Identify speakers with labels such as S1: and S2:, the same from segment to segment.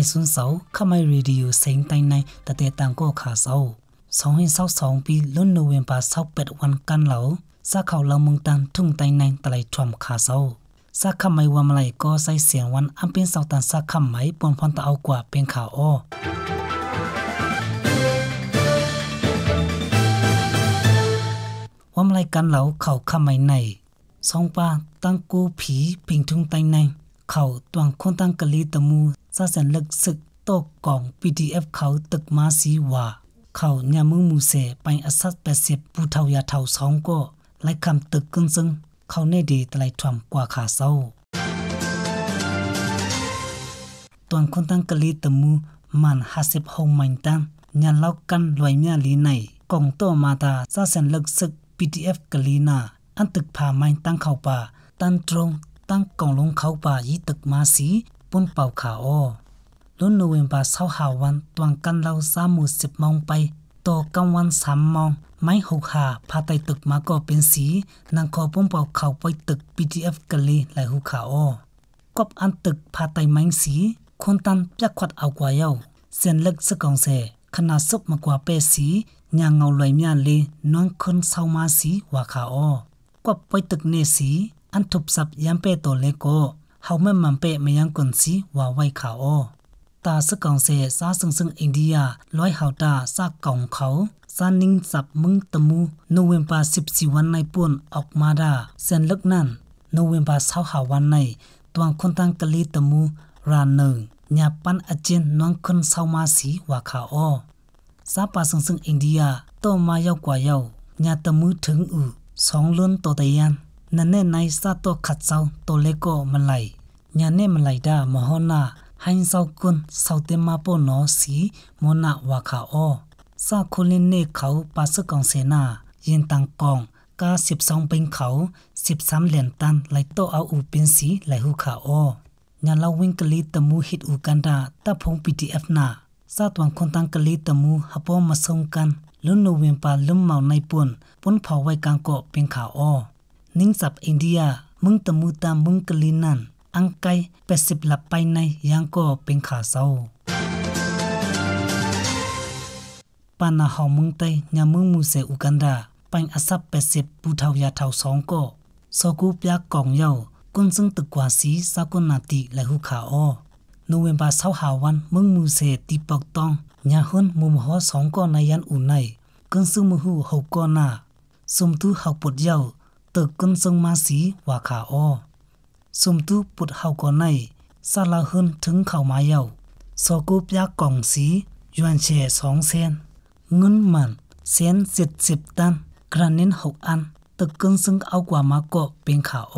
S1: ไม่สุนเสาข้าไม่รีดิโอเสียงไตในแต่เตตามก็ขาเสาสองหินเสาสองปีล้นโนเวมปาเสาเป็ดวันกันเหลาซาเขาเราเมืองตันทุ่งไตในตะไลทรมขาเสาซา้าไม่วามอไรก็ใส่เสียงวันอันเป็นเสาตันซา้าไม่ปนพันตะเอากว่าเป็นข่าวอ้อวามไรกันเหลาเขาขมไม่ในสองปาตั้งกูผีปิงทุ่งไตในเขาตวงคนตั้งกะลีตะมูซาสันลึกสึกตกกอง PDF เขาตึกมาสีว่า เขาเนี่ยมือมูเสไปอสัตแปดสิบผู้เท่ายาเท่าสองก็ไล่คำตึกกึ่งซึ่งเขาในดีตะไลทวมกว่าขาเศร้าตอนคนตั้งกะลีตะมูมันหาสิบหงมันตันยันเล่ากันรวยเมียลีในกองตัวมาตาซาสันลึกสึก PDF กะลีนาอันตึกพามันตั้งเขาป่าตั้งตรงตั้งกองลงเขาป่ายีตึกมาสีปุ่นเป่าขาโอลุนโนเวมบาเศร้าหาวันตวงกันเราสามหมู่สิบมองไปัวกลางวันสามมองไม้หกหาพาไตตึกมาก็เป็นสี นางคอปุ่นเป่าเขาไปตึก PDF กะลีไหลหูขาโอกบอันตึกพาไตไม้สี คนตันปะขวัดเอากว่าเยาเสียนเล็กสกองเสขนาดซุกมากว่าเปสียางเงาลอยมียนเลยน้องคนเศร้ามาสีว่าขาโอกบไปตึกเนสี อันทุบสับยามเปโตเลโกဟောက်မန်မန်ပဲမယံကွန်စီဝါဝိုင်ခါအောတာစကောင်စေစာစင်စင်အိန္ဒိယလွိုင်ဟောက်တာစာကောင်ခေါစန်နင်းစပ်မုန်တမူနိုဝင်ဘာ61နိုင်ပွန်အောက်မာဒာစန်လကနန်နိုဝင်ဘာ6ဟာ1နိုင်ตวงคนตังกะลีตะมูรานึงญาปันอจินนวงคนซาวมาสีวาคาออซาปาซึงซึงอินเดียตอมายอกกว่ายอกญาตะมูถึงอูสองล้นตอตะยันနနဲ့နိုင်စတော့ခတ်ဆောင်တိုလေကိုမလိုက်ညာနဲ့မလိုက်တာမဟောနာဟိုင်းဆောက်ကွန်းဆောက်တမပေါ်နော်စီမနာဝါခါအောစာခုလင်းနေခေါပါစကောင်စေနာယင်တန်ကောင်ကာ12ပင်ခေါ13လန်တန်လိုက်တော့အူပင်စီလိုက်ဟုခါအောညာလဝင်းကလေးတမူဟစ်ဦးကန်တာတပ်ဖုံ PDF နာစာတဝန်ခွန်တန်ကလေးတမူဟပေါ်မဆုံကန်လွန်နိုဝင်ပါလွန်မောင်နိုင်ပွန်ပွန်ဖော်ဝဲကန်ကောပင်ခါအောนิ่งจับอินเดียมึงตะมูตามึงกลินนันอังไกแปสิบลับไปในยังก็เป็นขาเศร้าปานาฮามึงไตยามึงมูเสอุกันดาปังอาซับแปสิบปูเทายาเทาสองก็สกุปยากองเยาก้นซึ่งตึกกว่าสีสากุนาติและหุขาออนูเวนบาเศร้าหาวันมึงมูเสตีปอกตองยาฮุนมุมฮอสองก็ในยันอุ่นในก้นซึ่งมือหูหกก็หนาสมทุหกปวดเยาตึกกันซึงมาสีว่าขาออสมตุปุดเฮาก่อนในซาลาเฮินถึงเข้ามาเยาสกุปยากกล่องสียวนเชสองเซนเงินมันเซนสิบสิบตันกระนินหกอันตึกกึ่งซึ่งเอากว่ามาก็เป็นขาโอ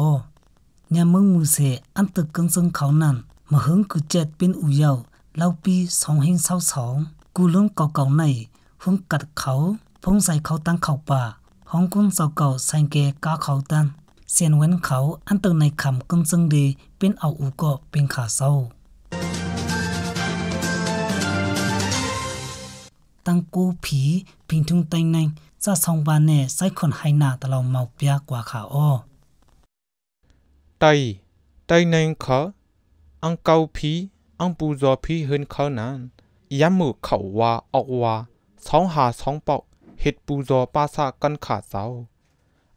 S1: ยามมึงมูเสอันตึกกึ่งซึ่งเขานั่นมาหึงกุเจ็ดเป็นอุเยาเล่าปีสองเฮงเศร้าสองกูเรื่องเก่าๆในห่งกัดเขาพงใส่เขาตั้งเขาป่า Hong Kong สาเก่าสังเกกาเขาตัน เสียนเว้นเขาอันติมในคำกึ่งซึ่งดีเป็นเอาอูก็เป็นขาเศร้าตั้งกูผีพิงทุงเต็งในจะสองบานเน่ใส่คนไฮนาตะเราเมาเปียกว่าขาอ้อ
S2: ไตไตในเขาอังเกาผีอังปูจอผีเฮินเขานั้นย้ำมือเขาว่าออกว่าสองหาสองปอกเฮ็ดปูจอปาซากันขาเส้า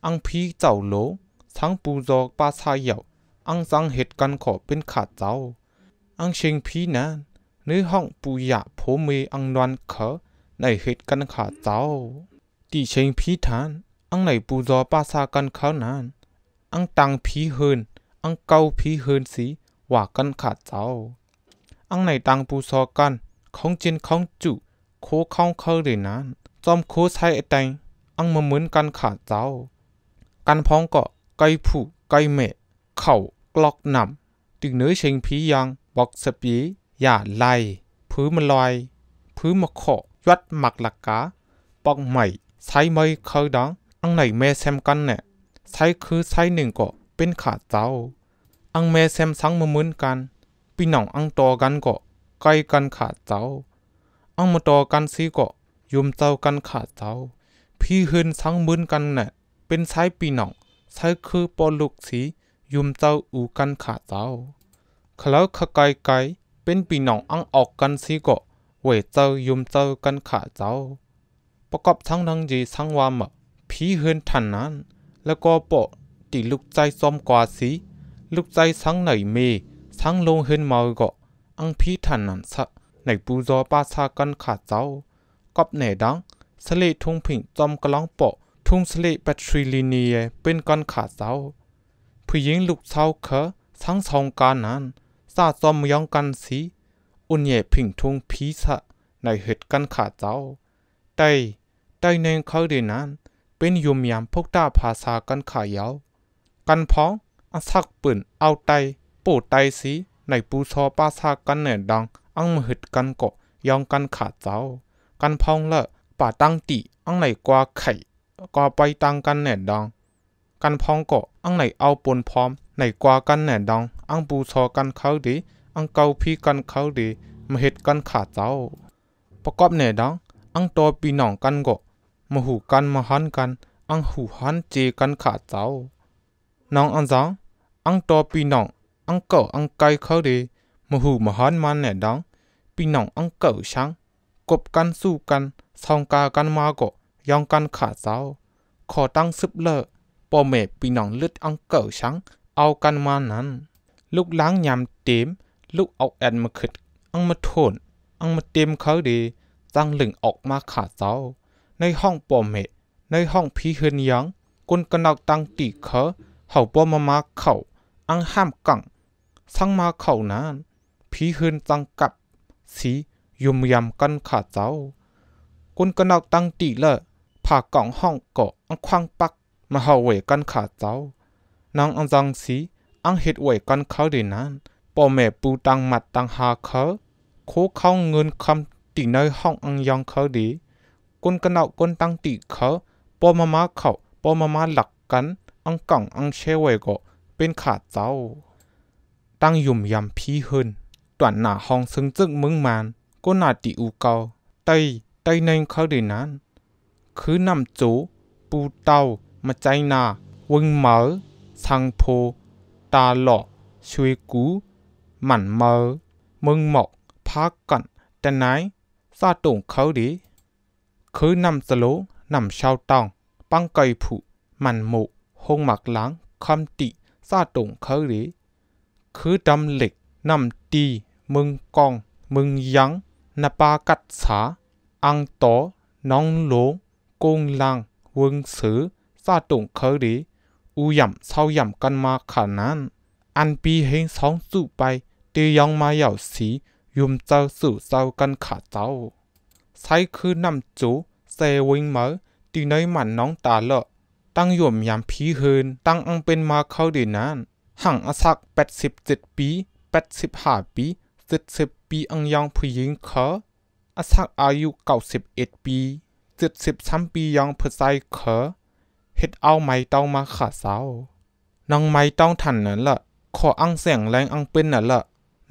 S2: อังพีเจ้าโลสังปูจอปาซาเหยาอังสังเฮ็ดกันขอเป็นขาเจ้าอังเชิงพีนั้นนื้อห้องปูยาโพเมอังนวนเขอในเฮ็ดกันขาเจ้าตีเชิงพีทานอังในปูจอปาซากันเขานั้นอังตังพีเฮินอังเกาพีเฮินสีว่ากันขาเจ้าอังในตังปูซอกันของจินของจุ โคข้าเขาเลยนั้นจอมโคใช้แตงอังมาเหมือนกันขาดเจ้ากันพ้องก็ไก่ผู้ไก่เมดเข่ากลอกนำตึงเนื้อเชิงพียังบอกสปีอย่าไล่พื้นมันลอยพื้นมาขอยัดหมักหลักกาปอกใหม่ใช้ไม่เคยดังอังไหนแม่แซมกันเนี่ยใช้คือใช้หนึ่งก็เป็นขาดเจ้า อังแม่แซมสังมาเหมือนกันปีหน้องอังตอกันก็ไกลกันขาดเจ้า อังมาตอกันซีก็ยมเจ้ากันขาเจ้า พี่เฮินสังมือนกันเน่ะเป็นสายปีนองสายคือปอลุกสียมเจ้าอูกันขาเจ้าขลาวขกากไกเป็นปีนองอังออกกันสีก็เวเจ้ายมเจ้ากันขาเจ้าประกอบทั้งทั้งจีสังวามะ พี่เฮินทันนั้น แล้วก็ปะตีลูกใจซ้อมกว่าสีลูกใจสังไหนเมสังลงเฮินเมาก็อังพี่ทันนั้นสะในปูจอป้าชากันขาเจ้ากอบเหนดังสลีทุงผิงจอมกล้องโปะทุงสลีแัตทรีลีเนียเป็นกันขาเสาผู้หญิงลูกเสาเคอทั้งสองการนั้นซาจอมยองกันสี อุ่นเย่ผิงทุงพีสะในเหตุกันขาเส้าไต้ไต้ในเขาเดนั้นเป็นยุมยามพกตาภาษากันขายาวกันพ้องอัศักปืนเอาไตปูไตสีในปูชอปาชากันเหนืดังอังมหึดกันเกาะยองกันขาเจ้ากันพองละป่าตั้งติอังไหนกว่าไข่กว่าไปตังกันแหน่ดอง กันพองก็อังไหนเอาปนพร้อมไหนกว่ากันแหน่ดองอังปูชอกันเขาดีอังเกาพี่กันเขาดีมาเห็ดกันขาเจ้าประกอบแหน่ดองอังตัวปีหน่องกันก็มาหูกันมาหันกัน อังหูหันเจกันขาเจ้าน้องอันจังอังตัวปีหน่องอังเก่าอังไกลเขาดีมาหูมาหันมันแหน่ดองปีหน่องอังเก่าช่างกบกันสู้กันซองกากันมาก็ยองกันขาดเสาขอตั้งซึบเลอปอเมปีน้องลึดอังเก่าชังเอากันมานั้น ลูกล้างยำเต็มลูกเอาแอดมาขึ้นอังมาทนอังมาเต็มเขาดีจังหลึงออกมาขาดเสาในห้องปอเมในห้องพี่เฮือนยังกุนกันเอาตั้งตีเขาเฮาปอมามาเข่าอังห้ามกัง สังมาเข่านั้นพี่เฮือนจังกับสียุมยำกันขาเจ้า กุนก็นอกตั้งตีละผ่ากล่องห้องเกาะอังควางปักมาเฮาเวกันขาเจ้า นางอังจังสีอังเห็ดเวกันเขาดีนั้นป่อแม่ปูตังมัดตังหาเขาโคเขาเงินคำตีในห้องอังยองเขาดีกุนก็นอกกุนตั้งตีเขาป่อมามาเขาป่อมามาหลักกัน อังกล่องอังเชเวกเป็นขาเจ้า ตั้งยุ่มยำพี่เฮินต่วนหน้าห้องซึ่งจึกมึงมันก็นาติอูเกาไตไตในเขาเดนั้น คือนำโจปูเตามาใจนาวึงเหมอสังโพ ตาหล่อช่วยกูหมันเมอ มึงหมอกพักกัน แต่ไหนซาตงเขาดีคือนำสโลนำชาวตอง ปังไกผูมันหมกหงหมักหลังคำติซาตงเขาดีคือดำเหล็ก นำตี มึงกอง มึงยังนปากัดสาอังโตน้องหลกงลังวงสือซาตุงเคอดีอูยำเศร้ายำกันมาขนาดอันปีเฮงสองสู่ไปตียองมาเหยาสี ยุมเจ้าสู่เจ้ากันขาเจ้าใช้คือนำจูเซวิงเมอตีน้อยหมันน้องตาเลาะตั้งย่มยามพีเฮินตั้งอังเป็นมาเข้าดีนั้นห่างอสักแปดสิบเจ็ดปีแปดสิบห้าปีเจ็ดสิบปีอังยองผู้หญิงขาอาศักอายุเก้าสิบเอ็ดปีเจ็ดสิบสามปียองผู้ชายเขาเฮ็ดเอาไม้ต้องมาขาเสาน้องไม้ต้องทันนั่นละ ขออังเสียงแรงอังเป็นนั่นละ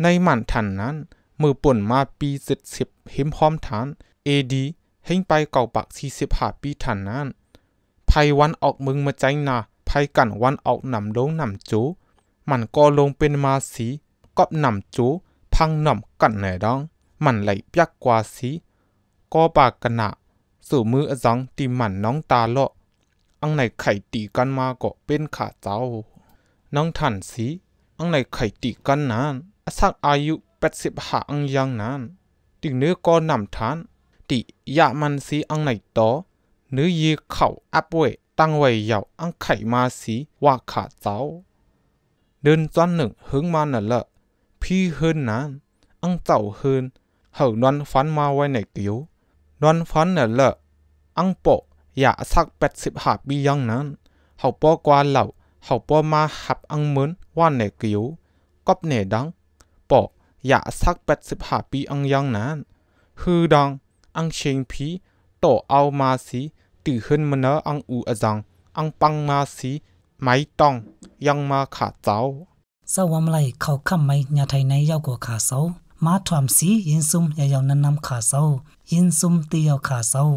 S2: ในหมันทันนั้น มือป่นมาปีเจ็ดสิบหิมพร้อมฐาน เอดีเฮงไปเก่าปักสี่สิบห้าปีทันนั้นภายวันออกมึงมาใจนาภายกันวันออกนำโดงนำจูมันก็ลงเป็นมาสี ก็นำจูพังหน่อมกันแหนดอง มันไหลปยักกว่าสีก็ปากกะหนะสู่มืออจังตีมันน้องตาเลาะอังไหนไข่ตีกันมาก็เป็นขาเจ้า น้องทันสีอังไหนไข่ตีกันนั้นสักอายุแปดสิบหาอังยังนั้นติงเนื้อก็นำทาน ติยะมันสีอังไหนต่อเนื้อยีเข่าอับเวตั้งไว้ยาวอังไข่มาสีว่าขาเจ้าเดินจ้อนหนึ่งหึงมานั่นละพี่เฮินนะนอังเต่าเฮินเห่านอนฟันมาไว้ในเกี้วนอนฟันเนี่ยละอังโปออยากสักแปดสิบหาปียังนั้นเหาป้อกว่าเหล่าเหาป้อมาหับอังเหมือนว่าในเกี้วกเนบเนดังโปออยากสักแปดสิบหาปีอังยังนั้นฮือดังอังเชิงพีโตเอามาสีตื่นขึ้นมาเนออังอูอจังอังปังมาสีไม่ต้องยังมาขาดเจ้า
S1: စဝမ်လိုက်ခေါခမ်မိုင်ညာထိုင်နိုင်ရောက်ကိုခါဆောမာထွမ်စီယင်းစုံရရောက်နန်နမ်ခါဆောယင်းစုံတေရောက်ခါဆော